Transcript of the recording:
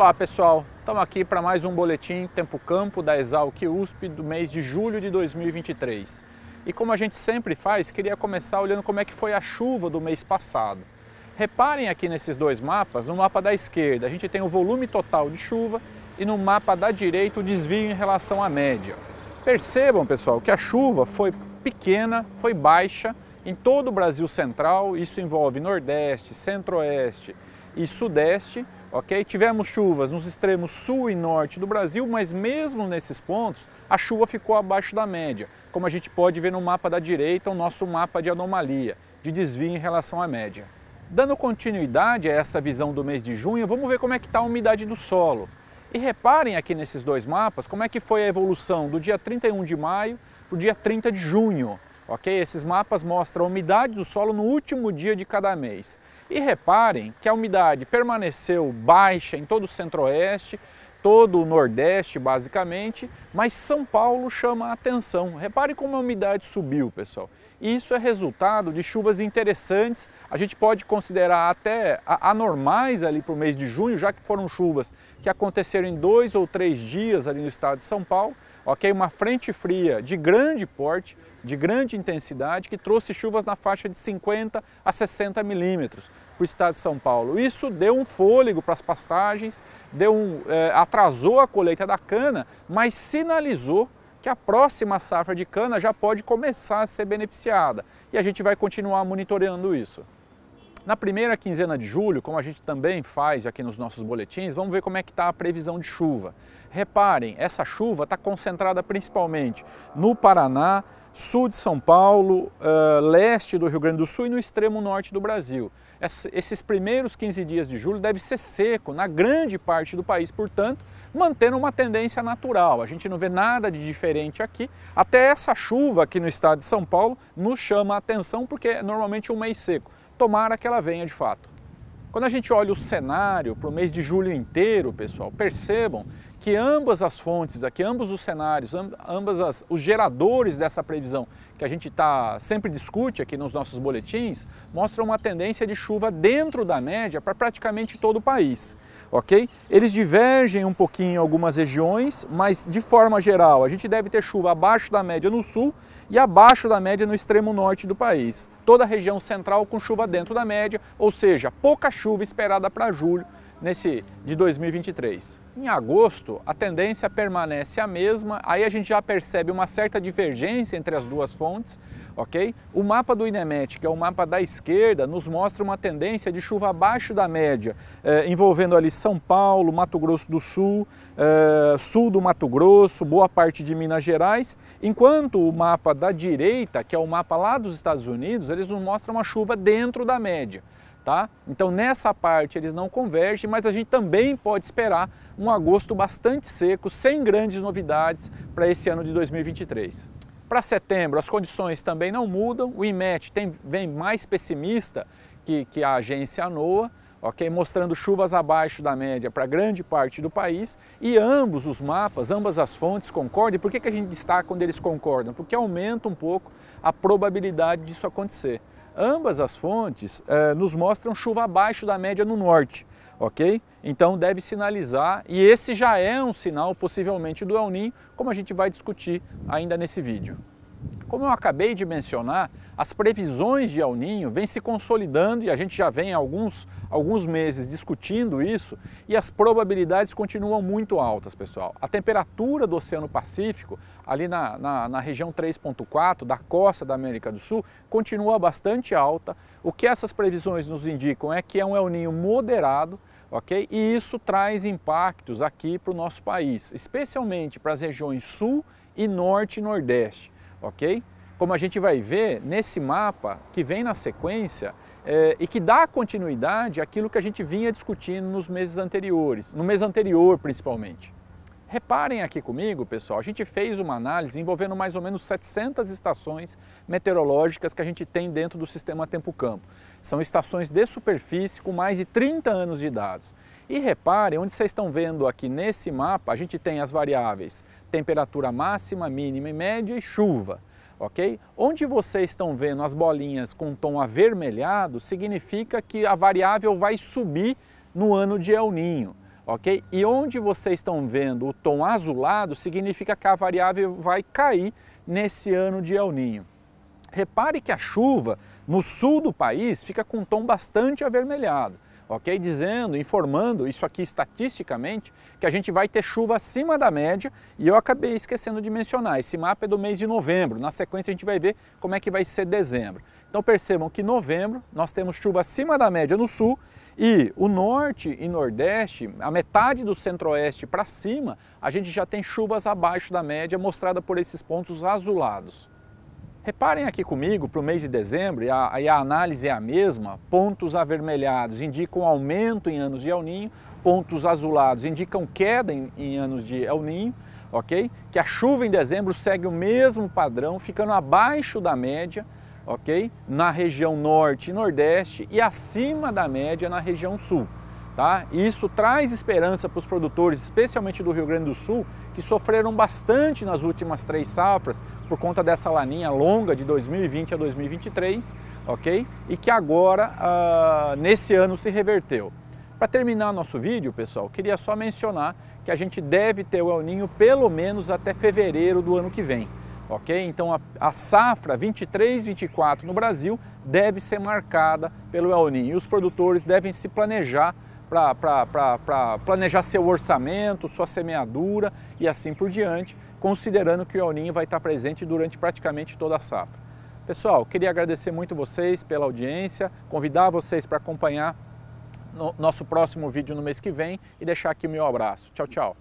Olá pessoal, estamos aqui para mais um boletim Tempo Campo da Exalc USP do mês de julho de 2023. E como a gente sempre faz, queria começar olhando como é que foi a chuva do mês passado. Reparem aqui nesses dois mapas, no mapa da esquerda a gente tem o volume total de chuva e no mapa da direita o desvio em relação à média. Percebam, pessoal, que a chuva foi pequena, foi baixa em todo o Brasil central, isso envolve Nordeste, Centro-Oeste e Sudeste, ok? Tivemos chuvas nos extremos sul e norte do Brasil, mas mesmo nesses pontos, a chuva ficou abaixo da média, como a gente pode ver no mapa da direita, o nosso mapa de anomalia, de desvio em relação à média. Dando continuidade a essa visão do mês de junho, vamos ver como é que está a umidade do solo. E reparem aqui nesses dois mapas como é que foi a evolução do dia 31 de maio para o dia 30 de junho ok? Esses mapas mostram a umidade do solo no último dia de cada mês. E reparem que a umidade permaneceu baixa em todo o centro-oeste, todo o Nordeste, basicamente, mas São Paulo chama a atenção. Repare como a umidade subiu, pessoal. Isso é resultado de chuvas interessantes, a gente pode considerar até anormais ali para o mês de junho, já que foram chuvas que aconteceram em dois ou três dias ali no estado de São Paulo, ok? Uma frente fria de grande porte, de grande intensidade que trouxe chuvas na faixa de 50 a 60 milímetros para o estado de São Paulo. Isso deu um fôlego para as pastagens, deu um, eh, atrasou a colheita da cana, mas sinalizou que a próxima safra de cana já pode começar a ser beneficiada. E a gente vai continuar monitorando isso. Na primeira quinzena de julho, como a gente também faz aqui nos nossos boletins, vamos ver como é que está a previsão de chuva. Reparem, essa chuva está concentrada principalmente no Paraná, sul de São Paulo, uh, leste do Rio Grande do Sul e no extremo norte do Brasil. Esses primeiros 15 dias de julho deve ser seco na grande parte do país, portanto, mantendo uma tendência natural. A gente não vê nada de diferente aqui. Até essa chuva aqui no estado de São Paulo nos chama a atenção porque é normalmente um mês seco tomara que ela venha de fato. Quando a gente olha o cenário para o mês de julho inteiro, pessoal, percebam que ambas as fontes, que ambos os cenários, ambas as, os geradores dessa previsão que a gente tá, sempre discute aqui nos nossos boletins, mostram uma tendência de chuva dentro da média para praticamente todo o país, ok? Eles divergem um pouquinho em algumas regiões, mas de forma geral a gente deve ter chuva abaixo da média no sul e abaixo da média no extremo norte do país. Toda a região central com chuva dentro da média, ou seja, pouca chuva esperada para julho nesse de 2023. Em agosto, a tendência permanece a mesma, aí a gente já percebe uma certa divergência entre as duas fontes, ok? O mapa do INEMET, que é o mapa da esquerda, nos mostra uma tendência de chuva abaixo da média, eh, envolvendo ali São Paulo, Mato Grosso do Sul, eh, sul do Mato Grosso, boa parte de Minas Gerais, enquanto o mapa da direita, que é o mapa lá dos Estados Unidos, eles nos mostram uma chuva dentro da média. Tá? Então nessa parte eles não convergem, mas a gente também pode esperar um agosto bastante seco, sem grandes novidades para esse ano de 2023. Para setembro as condições também não mudam, o IMET tem, vem mais pessimista que, que a agência ANOA, Okay, mostrando chuvas abaixo da média para grande parte do país e ambos os mapas, ambas as fontes concordam. E por que, que a gente destaca quando eles concordam? Porque aumenta um pouco a probabilidade disso acontecer. Ambas as fontes eh, nos mostram chuva abaixo da média no norte, ok? Então deve sinalizar, e esse já é um sinal possivelmente do El Ninho, como a gente vai discutir ainda nesse vídeo. Como eu acabei de mencionar, as previsões de El Ninho vêm se consolidando e a gente já vem há alguns, alguns meses discutindo isso e as probabilidades continuam muito altas, pessoal. A temperatura do Oceano Pacífico, ali na, na, na região 3.4 da costa da América do Sul, continua bastante alta. O que essas previsões nos indicam é que é um El Ninho moderado, ok? E isso traz impactos aqui para o nosso país, especialmente para as regiões sul e norte e nordeste ok? Como a gente vai ver nesse mapa que vem na sequência é, e que dá continuidade àquilo que a gente vinha discutindo nos meses anteriores, no mês anterior principalmente. Reparem aqui comigo, pessoal, a gente fez uma análise envolvendo mais ou menos 700 estações meteorológicas que a gente tem dentro do sistema tempo-campo. São estações de superfície com mais de 30 anos de dados. E repare onde vocês estão vendo aqui nesse mapa, a gente tem as variáveis temperatura máxima, mínima e média e chuva. ok? Onde vocês estão vendo as bolinhas com tom avermelhado, significa que a variável vai subir no ano de El Ninho. ok? E onde vocês estão vendo o tom azulado, significa que a variável vai cair nesse ano de El Ninho. Repare que a chuva no sul do país fica com um tom bastante avermelhado, ok? Dizendo, informando, isso aqui estatisticamente, que a gente vai ter chuva acima da média e eu acabei esquecendo de mencionar, esse mapa é do mês de novembro, na sequência a gente vai ver como é que vai ser dezembro. Então percebam que novembro nós temos chuva acima da média no sul e o norte e nordeste, a metade do centro-oeste para cima, a gente já tem chuvas abaixo da média mostrada por esses pontos azulados. Reparem aqui comigo para o mês de dezembro, e a, e a, análise é a mesma, pontos avermelhados indicam aumento em anos de El Ninho, pontos azulados indicam queda em, em anos de El Ninho, ok? Que a chuva em dezembro segue o mesmo padrão, ficando abaixo da média, ok? Na região norte e nordeste e acima da média na região sul. Tá? E isso traz esperança para os produtores, especialmente do Rio Grande do Sul, que sofreram bastante nas últimas três safras por conta dessa laninha longa de 2020 a 2023, ok? E que agora, ah, nesse ano, se reverteu. Para terminar nosso vídeo, pessoal, queria só mencionar que a gente deve ter o El Ninho pelo menos até fevereiro do ano que vem ok? Então a, a safra 23-24 no Brasil deve ser marcada pelo El Ninho e os produtores devem se planejar para planejar seu orçamento, sua semeadura e assim por diante, considerando que o Eurinho vai estar presente durante praticamente toda a safra. Pessoal, queria agradecer muito vocês pela audiência, convidar vocês para acompanhar no nosso próximo vídeo no mês que vem e deixar aqui o meu abraço. Tchau, tchau!